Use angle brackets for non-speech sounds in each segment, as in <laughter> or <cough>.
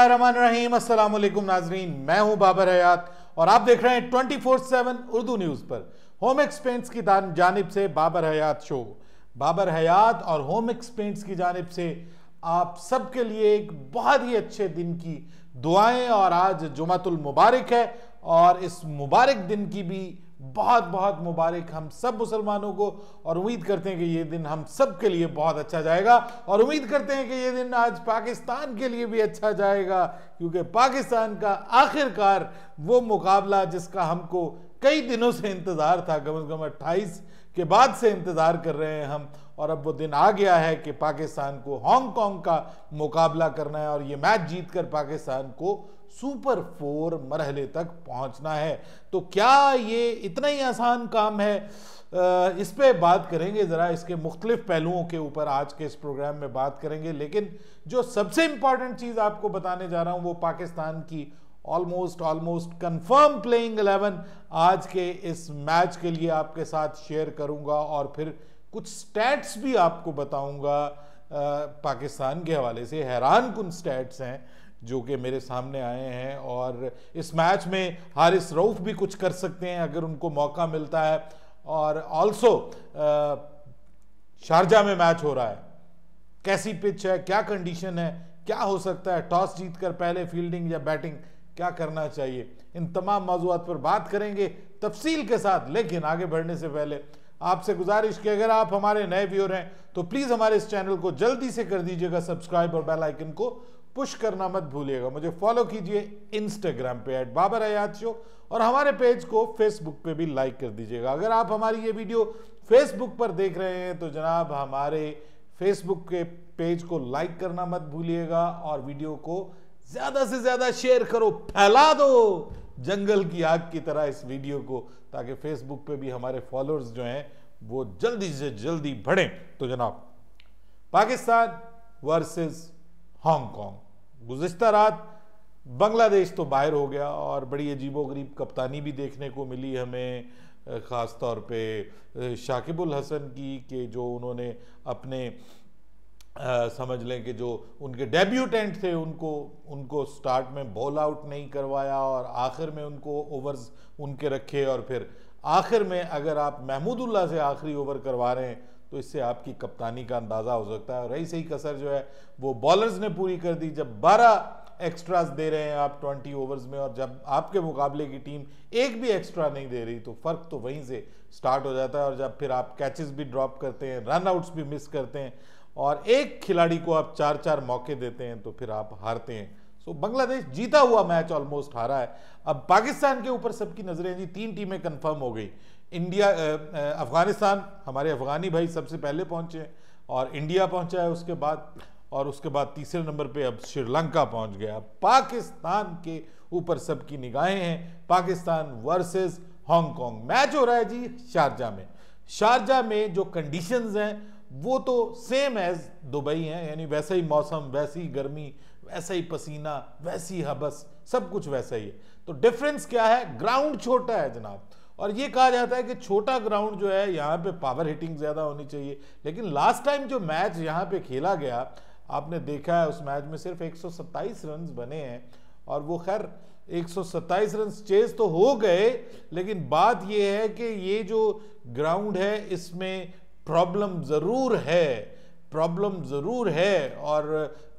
बिस्मिल्लाम नाजरीन मैं हूं बाबर हयात और आप देख रहे हैं 24/7 उर्दू न्यूज़ पर होम एक्सपेंट्स की जानब से बाबर हयात शो बाबर हयात और होम एक्सपेंट्स की जानब से आप सबके लिए एक बहुत ही अच्छे दिन की दुआएं और आज जुमातुल मुबारक है और इस मुबारक दिन की भी बहुत बहुत मुबारक हम सब मुसलमानों को और उम्मीद करते हैं कि ये दिन हम सब के लिए बहुत अच्छा जाएगा और उम्मीद करते हैं कि ये दिन आज पाकिस्तान के लिए भी अच्छा जाएगा क्योंकि पाकिस्तान का आखिरकार वो मुकाबला जिसका हमको कई दिनों से इंतज़ार था कम अज़ कम अट्ठाईस के बाद से इंतज़ार कर रहे हैं हम और अब वो दिन आ गया है कि पाकिस्तान को हांगकांग का मुकाबला करना है और ये मैच जीत पाकिस्तान को सुपर फोर मरहले तक पहुंचना है तो क्या ये इतना ही आसान काम है इस पर बात करेंगे ज़रा इसके मुख्तलिफ पहलुओं के ऊपर आज के इस प्रोग्राम में बात करेंगे लेकिन जो सबसे इंपॉर्टेंट चीज़ आपको बताने जा रहा हूँ वो पाकिस्तान की almost almost confirm playing eleven आज के इस मैच के लिए आपके साथ शेयर करूँगा और फिर कुछ स्टैट्स भी आपको बताऊँगा पाकिस्तान के हवाले से हैरान कन स्टैट्स हैं जो कि मेरे सामने आए हैं और इस मैच में हारिस रऊफ भी कुछ कर सकते हैं अगर उनको मौका मिलता है और ऑल्सो शारजा में मैच हो रहा है कैसी पिच है क्या कंडीशन है क्या हो सकता है टॉस जीत कर पहले फील्डिंग या बैटिंग क्या करना चाहिए इन तमाम मौजूद पर बात करेंगे तफसील के साथ लेकिन आगे बढ़ने से पहले आपसे गुजारिश कि अगर आप हमारे नए व्यूअर हैं तो प्लीज़ हमारे इस चैनल को जल्दी से कर दीजिएगा सब्सक्राइब और बेल आइकन को पुश करना मत भूलिएगा मुझे फॉलो कीजिए इंस्टाग्राम पे एट बाबर हयात शो और हमारे पेज को फेसबुक पे भी लाइक कर दीजिएगा अगर आप हमारी ये वीडियो फेसबुक पर देख रहे हैं तो जनाब हमारे फेसबुक के पेज को लाइक करना मत भूलिएगा और वीडियो को ज़्यादा से ज़्यादा शेयर करो फैला दो जंगल की आग की तरह इस वीडियो को ताकि फेसबुक पे भी हमारे फॉलोअर्स जो हैं वो जल्दी से जल्दी बढ़ें तो जनाब पाकिस्तान वर्सेस हांगकांग गुजशत रात बांग्लादेश तो बाहर हो गया और बड़ी अजीब गरीब कप्तानी भी देखने को मिली हमें ख़ास तौर पे शाकिबुल हसन की कि जो उन्होंने अपने आ, समझ लें कि जो उनके डेब्यूटेंट थे उनको उनको स्टार्ट में बॉल आउट नहीं करवाया और आखिर में उनको ओवर्स उनके रखे और फिर आखिर में अगर आप महमूदुल्ला से आखिरी ओवर करवा रहे हैं तो इससे आपकी कप्तानी का अंदाज़ा हो सकता है और ऐसे ही कसर जो है वो बॉलर्स ने पूरी कर दी जब बारह एक्स्ट्रास दे रहे हैं आप ट्वेंटी ओवर्स में और जब आपके मुकाबले की टीम एक भी एक्स्ट्रा नहीं दे रही तो फ़र्क तो वहीं से स्टार्ट हो जाता है और जब फिर आप कैचेस भी ड्रॉप करते हैं रन आउट्स भी मिस करते हैं और एक खिलाड़ी को आप चार चार मौके देते हैं तो फिर आप हारते हैं सो बांग्लादेश जीता हुआ मैच ऑलमोस्ट हारा है अब पाकिस्तान के ऊपर सबकी नज़रें जी तीन टीमें कन्फर्म हो गई इंडिया अफ़गानिस्तान हमारे अफ़गानी भाई सबसे पहले पहुँचे और इंडिया पहुँचा है उसके बाद और उसके बाद तीसरे नंबर पे अब श्रीलंका पहुंच गया पाकिस्तान के ऊपर सबकी निगाहें हैं पाकिस्तान वर्सेस हांगकांग मैच हो रहा है जी शारजा में शारजा में जो कंडीशंस हैं वो तो सेम एज दुबई हैं यानी वैसा ही मौसम वैसी ही गर्मी वैसा ही पसीना वैसी हबस सब कुछ वैसा ही है तो डिफरेंस क्या है ग्राउंड छोटा है जनाब और ये कहा जाता है कि छोटा ग्राउंड जो है यहाँ पे पावर हिटिंग ज़्यादा होनी चाहिए लेकिन लास्ट टाइम जो मैच यहाँ पे खेला गया आपने देखा है उस मैच में सिर्फ 127 रन बने हैं और वो खैर 127 रन चेज तो हो गए लेकिन बात ये है कि ये जो ग्राउंड है इसमें प्रॉब्लम ज़रूर है प्रॉब्लम ज़रूर है और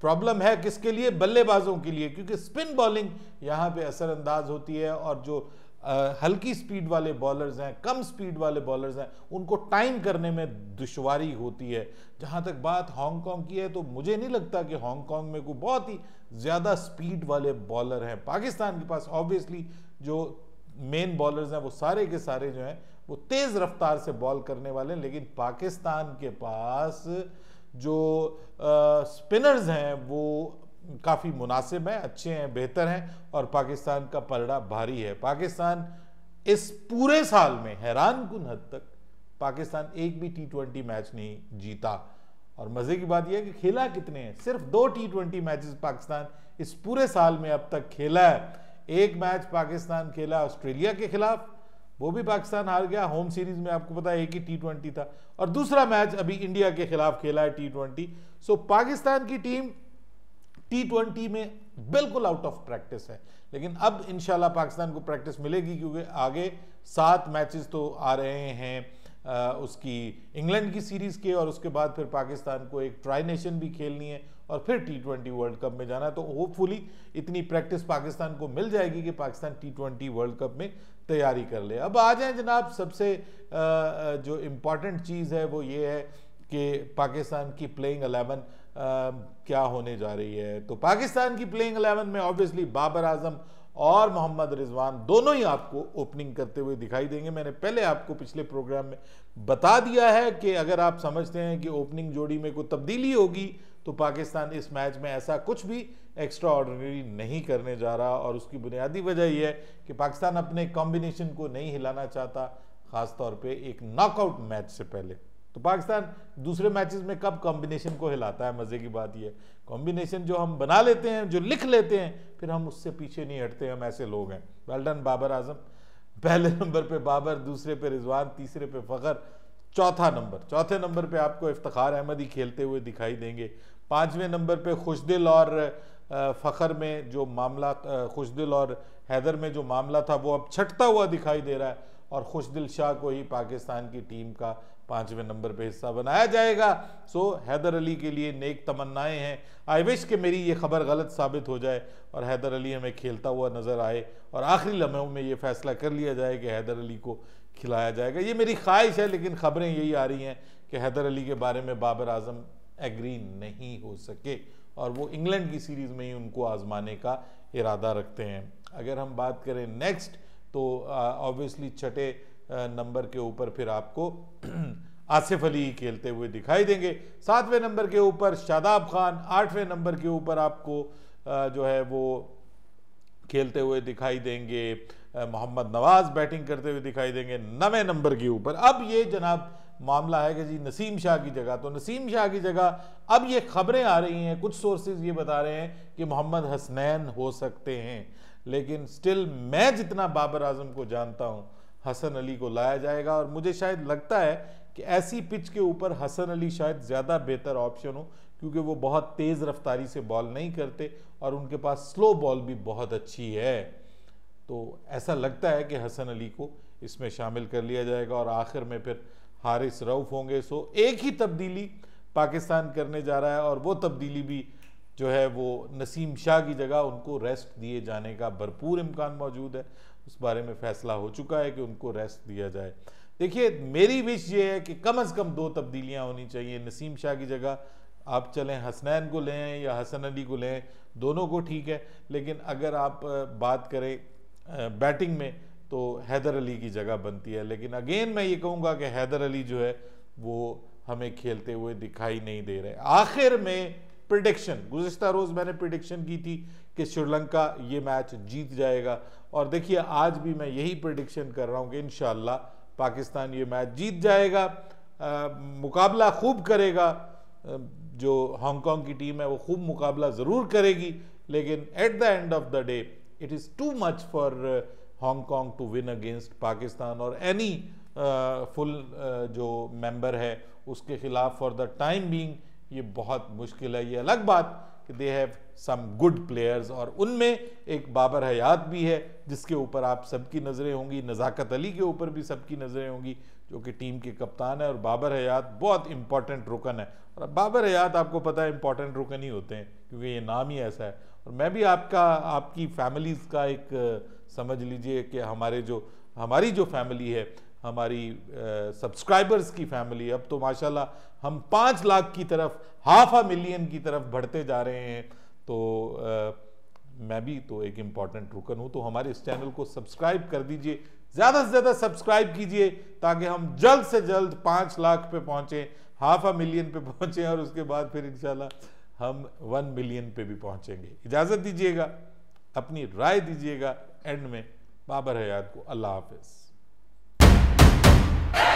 प्रॉब्लम है किसके लिए बल्लेबाजों के लिए क्योंकि स्पिन बॉलिंग यहाँ पे असरअंदाज होती है और जो हल्की स्पीड वाले बॉलर्स हैं कम स्पीड वाले बॉलर्स हैं उनको टाइम करने में दुशारी होती है जहाँ तक बात हांगकांग की है तो मुझे नहीं लगता कि हांगकांग में कोई बहुत ही ज़्यादा स्पीड वाले बॉलर हैं पाकिस्तान के पास ऑब्वियसली जो मेन बॉलर्स हैं वो सारे के सारे जो हैं वो तेज़ रफ्तार से बॉल करने वाले हैं लेकिन पाकिस्तान के पास जो आ, स्पिनर्स हैं वो काफ़ी मुनासिब हैं अच्छे हैं बेहतर हैं और पाकिस्तान का पलड़ा भारी है पाकिस्तान इस पूरे साल में हैरान कन हद तक पाकिस्तान एक भी टी ट्वेंटी मैच नहीं जीता और मज़े की बात यह है कि खेला कितने हैं सिर्फ दो टी ट्वेंटी मैचेस पाकिस्तान इस पूरे साल में अब तक खेला है एक मैच पाकिस्तान खेला ऑस्ट्रेलिया के खिलाफ वो भी पाकिस्तान हार गया होम सीरीज में आपको पता है एक ही टी ट्वेंटी था और दूसरा मैच अभी इंडिया के खिलाफ खेला है टी ट्वेंटी सो पाकिस्तान की टीम टी ट्वेंटी में बिल्कुल आउट ऑफ प्रैक्टिस है लेकिन अब इंशाल्लाह पाकिस्तान को प्रैक्टिस मिलेगी क्योंकि आगे सात मैचेस तो आ रहे हैं आ, उसकी इंग्लैंड की सीरीज़ के और उसके बाद फिर पाकिस्तान को एक ट्राई नेशन भी खेलनी है और फिर टी ट्वेंटी वर्ल्ड कप में जाना है तो होपफुली इतनी प्रैक्टिस पाकिस्तान को मिल जाएगी कि Pakistan T twenty World Cup में तैयारी कर ले अब आ जाए जनाब सबसे आ, जो इम्पॉर्टेंट चीज़ है वो ये है कि पाकिस्तान की प्लेइंग अलेवन क्या होने जा रही है तो पाकिस्तान की प्लेइंग अलेवन में ऑब्वियसली बाबर आजम और मोहम्मद रिजवान दोनों ही आपको ओपनिंग करते हुए दिखाई देंगे मैंने पहले आपको पिछले प्रोग्राम में बता दिया है कि अगर आप समझते हैं कि ओपनिंग जोड़ी में कोई तब्दीली होगी तो पाकिस्तान इस मैच में ऐसा कुछ भी एक्स्ट्रा ऑर्डनरी नहीं करने जा रहा और उसकी बुनियादी वजह यह है कि पाकिस्तान अपने कॉम्बिनेशन को नहीं हिलाना चाहता ख़ासतौर पर एक नॉकआउट मैच से पहले तो पाकिस्तान दूसरे मैचेस में कब कॉम्बिनेशन को हिलाता है मज़े की बात यह कॉम्बिनेशन जो हम बना लेते हैं जो लिख लेते हैं फिर हम उससे पीछे नहीं हटते हम ऐसे लोग हैं वेल डन बाबर आजम पहले नंबर पे बाबर दूसरे पे रिजवान तीसरे पे फ़खर चौथा नंबर चौथे नंबर पे आपको इफ्तार अहमद ही खेलते हुए दिखाई देंगे पाँचवें नंबर पे खुशदिल और फ़खर में जो मामला खुशदिल और हैदर में जो मामला था वो अब छटता हुआ दिखाई दे रहा है और खुशदिल शाह को ही पाकिस्तान की टीम का पांचवें नंबर पे हिस्सा बनाया जाएगा सो हैदर अली के लिए नेक तमन्नाएं हैं आई विश कि मेरी ये खबर गलत साबित हो जाए और हैदर अली हमें खेलता हुआ नज़र आए और आखिरी लम्हों में ये फैसला कर लिया जाए कि हैदर अली को खिलाया जाएगा ये मेरी ख्वाहिश है लेकिन खबरें यही आ रही हैं कि हैदर अली के बारे में बाबर आजम एग्री नहीं हो सके और वो इंग्लैंड की सीरीज़ में ही उनको आज़माने का इरादा रखते हैं अगर हम बात करें नेक्स्ट तो ऑब्वियसली छठे नंबर के ऊपर फिर आपको <clears throat> आसिफ अली खेलते हुए दिखाई देंगे सातवें नंबर के ऊपर शादाब खान आठवें नंबर के ऊपर आपको जो है वो खेलते हुए दिखाई देंगे मोहम्मद नवाज बैटिंग करते हुए दिखाई देंगे नवे नंबर के ऊपर अब ये जनाब मामला है कि जी नसीम शाह की जगह तो नसीम शाह की जगह अब ये खबरें आ रही हैं कुछ सोर्सेज ये बता रहे हैं कि मोहम्मद हसनैन हो सकते हैं लेकिन स्टिल मैं जितना बाबर आजम को जानता हूँ हसन अली को लाया जाएगा और मुझे शायद लगता है कि ऐसी पिच के ऊपर हसन अली शायद ज़्यादा बेहतर ऑप्शन हो क्योंकि वो बहुत तेज़ रफ्तारी से बॉल नहीं करते और उनके पास स्लो बॉल भी बहुत अच्छी है तो ऐसा लगता है कि हसन अली को इसमें शामिल कर लिया जाएगा और आखिर में फिर हारिस रऊफ होंगे सो एक ही तब्दीली पाकिस्तान करने जा रहा है और वो तब्दीली भी जो है वो नसीम शाह की जगह उनको रेस्ट दिए जाने का भरपूर इम्कान मौजूद है उस बारे में फैसला हो चुका है कि उनको रेस्ट दिया जाए देखिए मेरी विश ये है कि कम अज़ कम दो तब्दीलियाँ होनी चाहिए नसीम शाह की जगह आप चलें हसनैन को लें या हसन अली को लें दोनों को ठीक है लेकिन अगर आप बात करें बैटिंग में तो हैदर अली की जगह बनती है लेकिन अगेन मैं ये कहूँगा कि हैदर अली जो है वो हमें खेलते हुए दिखाई नहीं दे रहे आखिर में प्रिडिक्शन गुजशत रोज़ मैंने प्रिडिक्शन की थी कि श्रीलंका ये मैच जीत जाएगा और देखिए आज भी मैं यही प्रडिक्शन कर रहा हूँ कि इन पाकिस्तान ये मैच जीत जाएगा आ, मुकाबला खूब करेगा जो हांगकांग की टीम है वो खूब मुकाबला ज़रूर करेगी लेकिन at the end of the day it is too much for Hong Kong to win against Pakistan और एनी फुल जो मेंबर है उसके खिलाफ फॉर द टाइम बीइंग ये बहुत मुश्किल है ये अलग बात कि they have some good players और उनमें एक बाबर हयात भी है जिसके ऊपर आप सबकी नज़रें होंगी नज़ाकत अली के ऊपर भी सबकी नज़रें होंगी जो कि टीम के कप्तान है और बाबर हयात बहुत इंपॉर्टेंट रुकन है और बाबर हयात आपको पता है इंपॉर्टेंट रुकन ही होते हैं क्योंकि ये नाम ही ऐसा है और मैं भी आपका आपकी फैमिलीज़ का एक समझ लीजिए कि हमारे जो हमारी जो फैमिली है हमारी सब्सक्राइबर्स की फैमिली अब तो माशाल्लाह हम पाँच लाख की तरफ हाफ आ मिलियन की तरफ बढ़ते जा रहे हैं तो आ, मैं भी तो एक इम्पॉर्टेंट रुकन हूँ तो हमारे इस चैनल को सब्सक्राइब कर दीजिए ज़्यादा से ज़्यादा सब्सक्राइब कीजिए ताकि हम जल्द से जल्द पाँच लाख पे पहुँचें हाफ आ मिलियन पे पहुँचें और उसके बाद फिर इन हम वन मिलियन पे भी पहुँचेंगे इजाज़त दीजिएगा अपनी राय दीजिएगा एंड में बाबर हयात को अल्लाह हाफिज़ Hey!